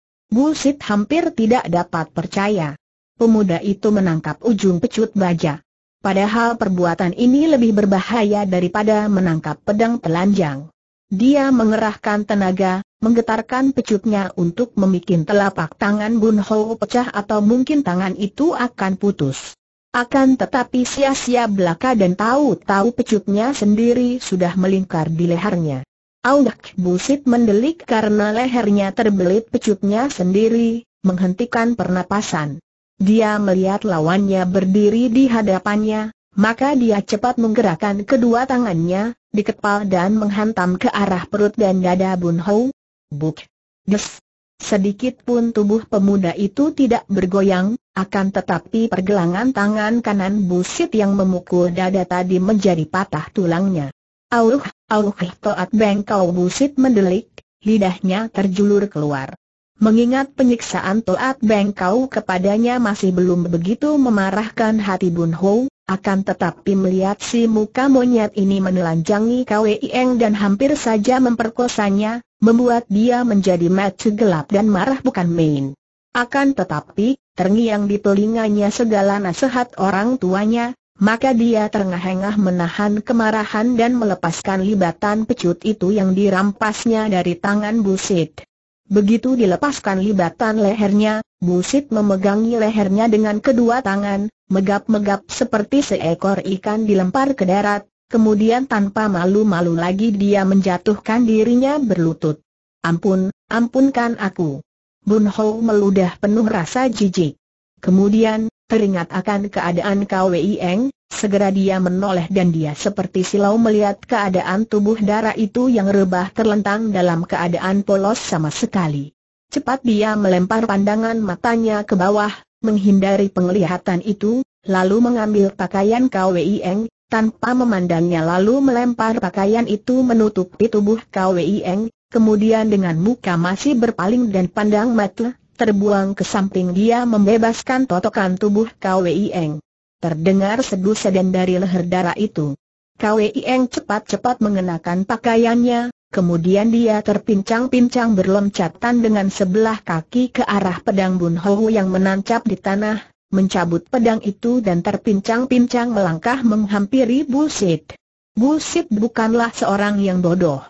Sit hampir tidak dapat percaya. Pemuda itu menangkap ujung pecut baja. Padahal perbuatan ini lebih berbahaya daripada menangkap pedang telanjang. Dia mengerahkan tenaga, menggetarkan pecutnya untuk memikin telapak tangan Bun Ho pecah atau mungkin tangan itu akan putus. Akan tetapi sia-sia belaka dan tahu-tahu pecutnya sendiri sudah melingkar di lehernya. Aungak busit mendelik karena lehernya terbelit pecutnya sendiri, menghentikan pernapasan. Dia melihat lawannya berdiri di hadapannya, maka dia cepat menggerakkan kedua tangannya, dikepal dan menghantam ke arah perut dan dada Bun Hou. Buk! Des! Sedikit pun tubuh pemuda itu tidak bergoyang, akan tetapi pergelangan tangan kanan busit yang memukul dada tadi menjadi patah tulangnya. Auh, auh, toat bengkau busit mendelik, lidahnya terjulur keluar. Mengingat penyiksaan Toat Bengkau kepadanya masih belum begitu memarahkan hati Bun akan tetapi melihat si muka monyet ini menelanjangi Kwei Eng dan hampir saja memperkosanya, membuat dia menjadi mati gelap dan marah bukan main. Akan tetapi, terngiang di telinganya segala nasihat orang tuanya, maka dia terengah-engah menahan kemarahan dan melepaskan libatan pecut itu yang dirampasnya dari tangan Busit. Begitu dilepaskan libatan lehernya, Busit memegangi lehernya dengan kedua tangan, megap-megap seperti seekor ikan dilempar ke darat, kemudian tanpa malu-malu lagi dia menjatuhkan dirinya berlutut. Ampun, ampunkan aku. Bun Ho meludah penuh rasa jijik. Kemudian, teringat akan keadaan Kwei Eng, segera dia menoleh dan dia seperti silau melihat keadaan tubuh darah itu yang rebah terlentang dalam keadaan polos sama sekali. Cepat dia melempar pandangan matanya ke bawah, menghindari penglihatan itu, lalu mengambil pakaian Kwieng, tanpa memandangnya lalu melempar pakaian itu menutupi tubuh Kwieng, kemudian dengan muka masih berpaling dan pandang mata, terbuang ke samping dia membebaskan totokan tubuh Kwieng. Terdengar sedan dari leher darah itu. Kwieng cepat-cepat mengenakan pakaiannya, Kemudian dia terpincang-pincang berloncatan dengan sebelah kaki ke arah pedang Bun Hou yang menancap di tanah, mencabut pedang itu dan terpincang-pincang melangkah menghampiri Bu Bu Sid bukanlah seorang yang bodoh.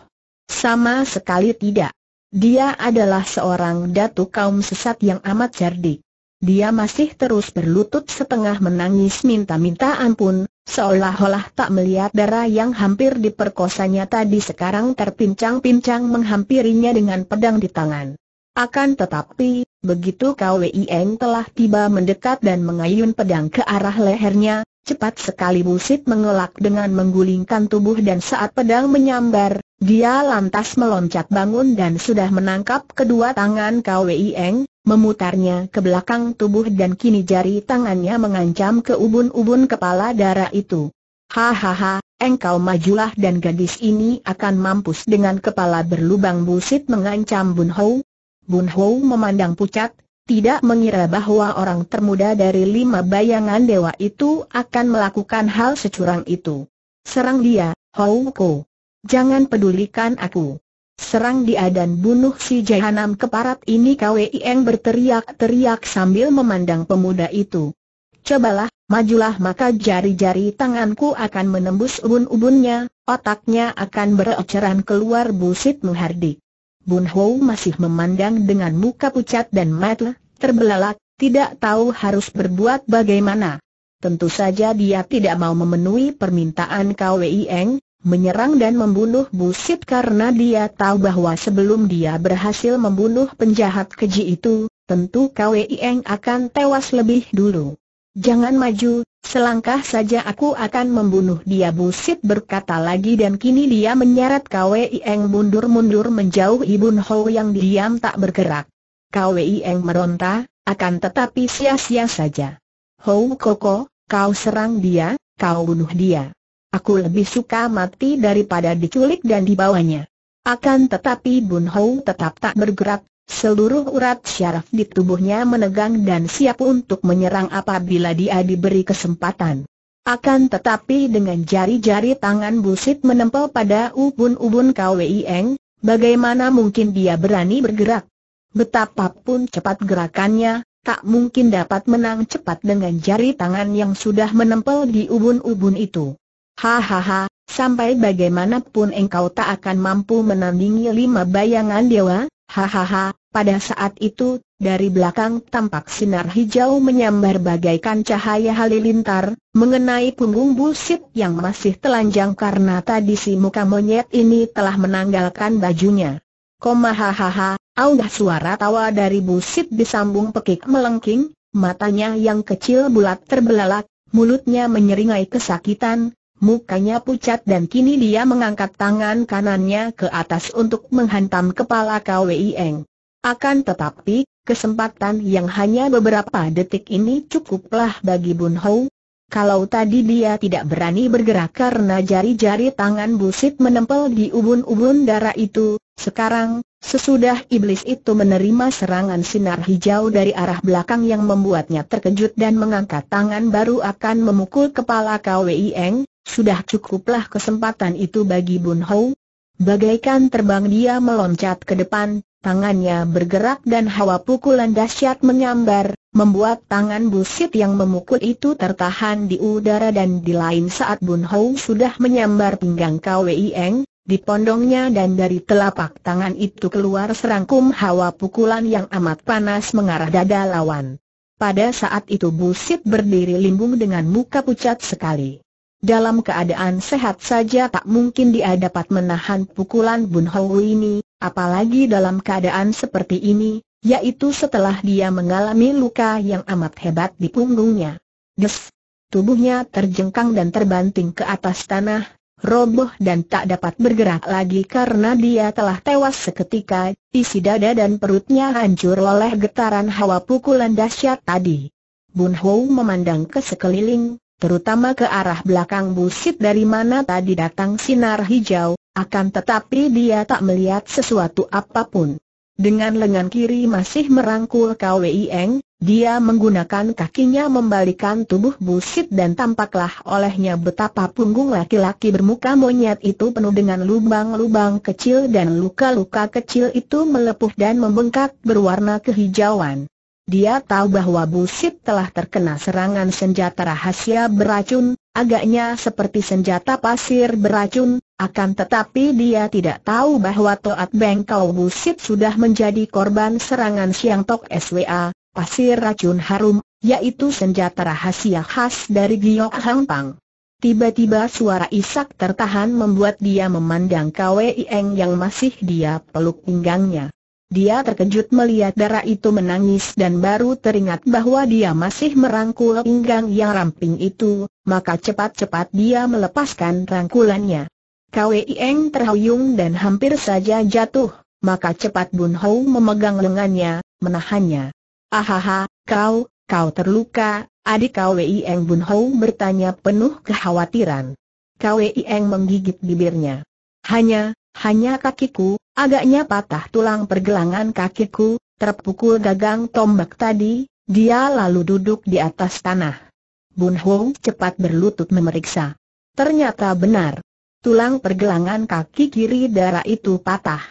Sama sekali tidak. Dia adalah seorang datu kaum sesat yang amat cerdik. Dia masih terus berlutut setengah menangis minta-minta ampun, Seolah-olah tak melihat darah yang hampir diperkosanya tadi sekarang terpincang-pincang menghampirinya dengan pedang di tangan. Akan tetapi, begitu Kwien telah tiba mendekat dan mengayun pedang ke arah lehernya, cepat sekali busit mengelak dengan menggulingkan tubuh dan saat pedang menyambar, dia lantas meloncat bangun dan sudah menangkap kedua tangan Kwien, memutarnya ke belakang tubuh dan kini jari tangannya mengancam ke ubun-ubun kepala darah itu. Hahaha, engkau majulah dan gadis ini akan mampus dengan kepala berlubang busit mengancam Bun Hou. Bun Hou memandang pucat, tidak mengira bahwa orang termuda dari lima bayangan dewa itu akan melakukan hal securang itu. Serang dia, Hou Ko. Jangan pedulikan aku. Serang dia dan bunuh si jahanam keparat ini Eng berteriak-teriak sambil memandang pemuda itu. Cobalah, majulah maka jari-jari tanganku akan menembus ubun-ubunnya, otaknya akan beroceran keluar busit muhardi. Bun Ho masih memandang dengan muka pucat dan matle, terbelalak, tidak tahu harus berbuat bagaimana. Tentu saja dia tidak mau memenuhi permintaan Eng, menyerang dan membunuh Busit karena dia tahu bahwa sebelum dia berhasil membunuh penjahat keji itu, tentu Kwe Eng akan tewas lebih dulu. Jangan maju, selangkah saja aku akan membunuh dia Busit berkata lagi dan kini dia menyeret Kwe Eng mundur-mundur menjauh Ibun Ho yang diam tak bergerak. Kwe Eng meronta, akan tetapi sia-sia saja. Ho Koko, kau serang dia, kau bunuh dia. Aku lebih suka mati daripada diculik dan dibawanya. Akan tetapi Bun Hou tetap tak bergerak, seluruh urat syaraf di tubuhnya menegang dan siap untuk menyerang apabila dia diberi kesempatan. Akan tetapi dengan jari-jari tangan busit menempel pada ubun-ubun Kwei Eng, bagaimana mungkin dia berani bergerak? Betapapun cepat gerakannya, tak mungkin dapat menang cepat dengan jari tangan yang sudah menempel di ubun-ubun itu. Hahaha, sampai bagaimanapun engkau tak akan mampu menandingi lima bayangan dewa, hahaha, pada saat itu, dari belakang tampak sinar hijau menyambar bagaikan cahaya halilintar, mengenai punggung busit yang masih telanjang karena tadi si muka monyet ini telah menanggalkan bajunya. Koma hahaha, audah suara tawa dari busit disambung pekik melengking, matanya yang kecil bulat terbelalak, mulutnya menyeringai kesakitan, Mukanya pucat dan kini dia mengangkat tangan kanannya ke atas untuk menghantam kepala Kwei Eng. Akan tetapi, kesempatan yang hanya beberapa detik ini cukuplah bagi Bun Hou. Kalau tadi dia tidak berani bergerak karena jari-jari tangan busit menempel di ubun-ubun darah itu, sekarang, sesudah iblis itu menerima serangan sinar hijau dari arah belakang yang membuatnya terkejut dan mengangkat tangan baru akan memukul kepala Kwei Eng, sudah cukuplah kesempatan itu bagi Bun Hou. Bagaikan terbang dia meloncat ke depan, tangannya bergerak dan hawa pukulan dahsyat menyambar, membuat tangan busit yang memukul itu tertahan di udara dan di lain saat Bun Hou sudah menyambar pinggang Kwei Eng, di pondongnya dan dari telapak tangan itu keluar serangkum hawa pukulan yang amat panas mengarah dada lawan. Pada saat itu busit berdiri limbung dengan muka pucat sekali. Dalam keadaan sehat saja tak mungkin dia dapat menahan pukulan Bun Hou ini, apalagi dalam keadaan seperti ini, yaitu setelah dia mengalami luka yang amat hebat di punggungnya. Des! Tubuhnya terjengkang dan terbanting ke atas tanah, roboh dan tak dapat bergerak lagi karena dia telah tewas seketika, isi dada dan perutnya hancur oleh getaran hawa pukulan dahsyat tadi. Bun Hou memandang ke sekeliling, terutama ke arah belakang busit dari mana tadi datang sinar hijau, akan tetapi dia tak melihat sesuatu apapun. Dengan lengan kiri masih merangkul Kwieng, Eng, dia menggunakan kakinya membalikan tubuh busit dan tampaklah olehnya betapa punggung laki-laki bermuka monyet itu penuh dengan lubang-lubang kecil dan luka-luka kecil itu melepuh dan membengkak berwarna kehijauan. Dia tahu bahwa Busit telah terkena serangan senjata rahasia beracun, agaknya seperti senjata pasir beracun, akan tetapi dia tidak tahu bahwa Toat Bengkau Busit sudah menjadi korban serangan Siang Tok SWA, pasir racun harum, yaitu senjata rahasia khas dari Giyok Hang Pang. Tiba-tiba suara Isak tertahan membuat dia memandang Kwei Eng yang masih dia peluk pinggangnya. Dia terkejut melihat darah itu menangis dan baru teringat bahwa dia masih merangkul pinggang yang ramping itu, maka cepat-cepat dia melepaskan rangkulannya. Kwei Eng terhuyung dan hampir saja jatuh, maka cepat Bun Hou memegang lengannya, menahannya. Ahaha, kau, kau terluka, adik Kwei Eng Bun Hou bertanya penuh kekhawatiran. Kwei Eng menggigit bibirnya. Hanya, hanya kakiku, agaknya patah tulang pergelangan kakiku, terpukul gagang tombak tadi, dia lalu duduk di atas tanah. Bun Hong cepat berlutut memeriksa. Ternyata benar. Tulang pergelangan kaki kiri darah itu patah.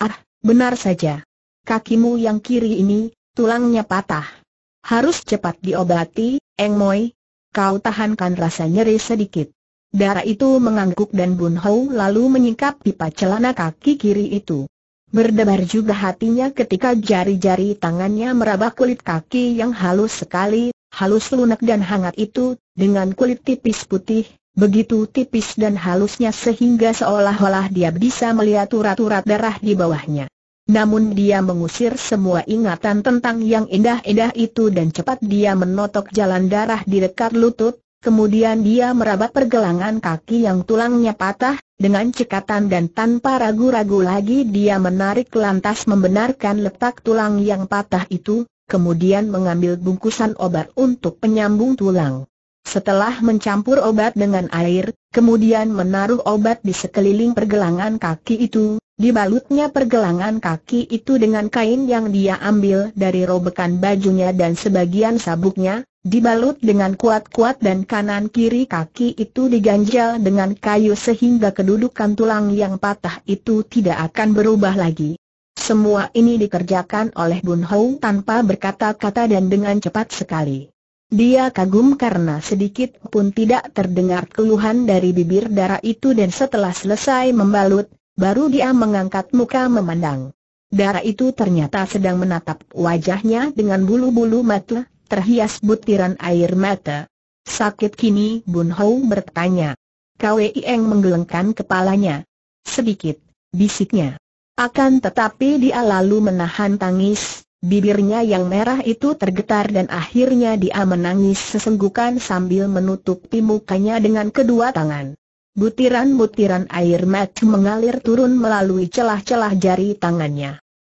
Ah, benar saja. Kakimu yang kiri ini, tulangnya patah. Harus cepat diobati, Eng Moi. Kau tahankan rasa nyeri sedikit. Darah itu mengangguk dan Bun Ho lalu menyingkap pipa celana kaki kiri itu. Berdebar juga hatinya ketika jari-jari tangannya meraba kulit kaki yang halus sekali, halus lunak dan hangat itu, dengan kulit tipis putih, begitu tipis dan halusnya sehingga seolah-olah dia bisa melihat urat-urat darah di bawahnya. Namun dia mengusir semua ingatan tentang yang indah-indah itu dan cepat dia menotok jalan darah di dekat lutut, Kemudian dia meraba pergelangan kaki yang tulangnya patah, dengan cekatan dan tanpa ragu-ragu lagi dia menarik lantas membenarkan letak tulang yang patah itu, kemudian mengambil bungkusan obat untuk penyambung tulang. Setelah mencampur obat dengan air, kemudian menaruh obat di sekeliling pergelangan kaki itu, Dibalutnya pergelangan kaki itu dengan kain yang dia ambil dari robekan bajunya dan sebagian sabuknya, dibalut dengan kuat-kuat dan kanan-kiri kaki itu diganjal dengan kayu sehingga kedudukan tulang yang patah itu tidak akan berubah lagi. Semua ini dikerjakan oleh Bun Hou tanpa berkata-kata dan dengan cepat sekali. Dia kagum karena sedikit pun tidak terdengar keluhan dari bibir darah itu dan setelah selesai membalut, Baru dia mengangkat muka memandang. Darah itu ternyata sedang menatap wajahnya dengan bulu-bulu mata, terhias butiran air mata. Sakit kini Bun Hou bertanya. Kwei Eng menggelengkan kepalanya. Sedikit, bisiknya. Akan tetapi dia lalu menahan tangis, bibirnya yang merah itu tergetar dan akhirnya dia menangis sesenggukan sambil menutupi mukanya dengan kedua tangan. Butiran-butiran air mata mengalir turun melalui celah-celah jari tangannya.